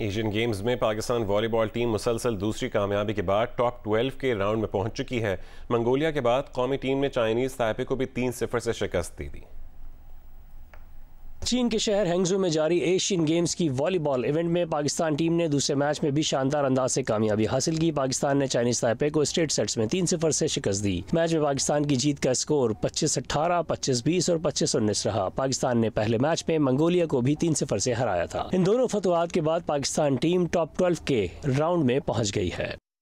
Asian games में Pakistan volleyball team मुसलसल दूसरी कामयाबी के बाद टॉप 12 के राउंड में पहुंच चुकी है मंगोलिया के बाद कौमी टीम ने चाइनीज़ ताइपे को भी तीन सिफर से शिकस्त दे दी चीन के शहर हैंगजू में जारी एशियन गेम्स की वॉलीबॉल इवेंट में पाकिस्तान टीम ने दूसरे मैच में भी शानदार अंदाज से कामयाबी हासिल की पाकिस्तान ने चाइनीज ताइपे को स्टेट सेट्स में तीन सिफर से शिकस्त दी मैच में पाकिस्तान की जीत का स्कोर पच्चीस अट्ठारह पच्चीस बीस और पच्चीस उन्नीस रहा पाकिस्तान ने पहले मैच में मंगोलिया को भी तीन सिफर से हराया था इन दोनों फतवाहत के बाद पाकिस्तान टीम टॉप ट्वेल्व के राउंड में पहुँच गई है